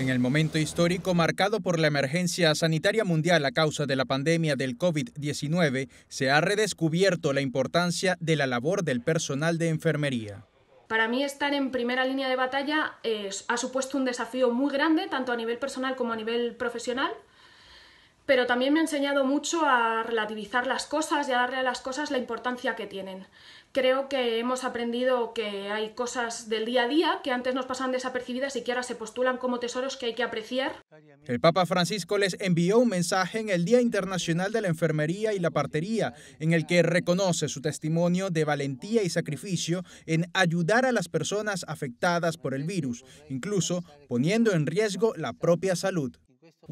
En el momento histórico marcado por la emergencia sanitaria mundial a causa de la pandemia del COVID-19, se ha redescubierto la importancia de la labor del personal de enfermería. Para mí estar en primera línea de batalla eh, ha supuesto un desafío muy grande, tanto a nivel personal como a nivel profesional, pero también me ha enseñado mucho a relativizar las cosas y a darle a las cosas la importancia que tienen. Creo que hemos aprendido que hay cosas del día a día que antes nos pasan desapercibidas y que ahora se postulan como tesoros que hay que apreciar. El Papa Francisco les envió un mensaje en el Día Internacional de la Enfermería y la Partería, en el que reconoce su testimonio de valentía y sacrificio en ayudar a las personas afectadas por el virus, incluso poniendo en riesgo la propia salud.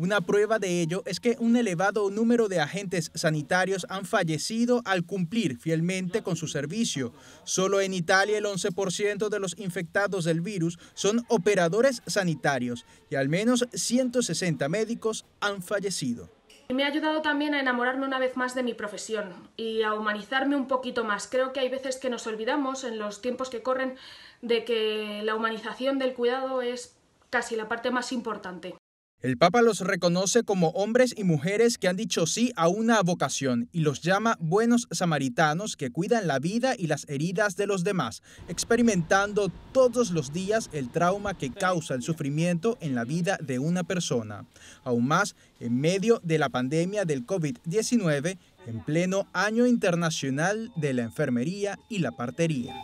Una prueba de ello es que un elevado número de agentes sanitarios han fallecido al cumplir fielmente con su servicio. Solo en Italia el 11% de los infectados del virus son operadores sanitarios y al menos 160 médicos han fallecido. Me ha ayudado también a enamorarme una vez más de mi profesión y a humanizarme un poquito más. Creo que hay veces que nos olvidamos en los tiempos que corren de que la humanización del cuidado es casi la parte más importante. El Papa los reconoce como hombres y mujeres que han dicho sí a una vocación y los llama buenos samaritanos que cuidan la vida y las heridas de los demás, experimentando todos los días el trauma que causa el sufrimiento en la vida de una persona. Aún más, en medio de la pandemia del COVID-19, en pleno año internacional de la enfermería y la partería.